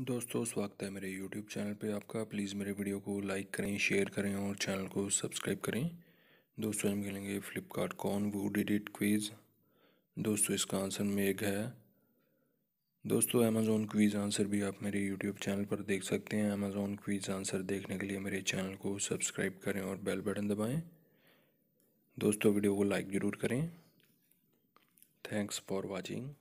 दोस्तों स्वागत है मेरे YouTube चैनल पे आपका प्लीज़ मेरे वीडियो को लाइक करें शेयर करें और चैनल को सब्सक्राइब करें दोस्तों हम खेलेंगे फ्लिपकार्ट कौन वो डिड इट क्वीज़ दोस्तों इसका आंसर मेघ है दोस्तों अमेज़ोन क्वीज़ आंसर भी आप मेरे YouTube चैनल पर देख सकते हैं अमेज़ोन क्वीज़ आंसर देखने के लिए मेरे चैनल को सब्सक्राइब करें और बेल बटन दबाएँ दोस्तों वीडियो को लाइक ज़रूर करें थैंक्स फॉर वॉचिंग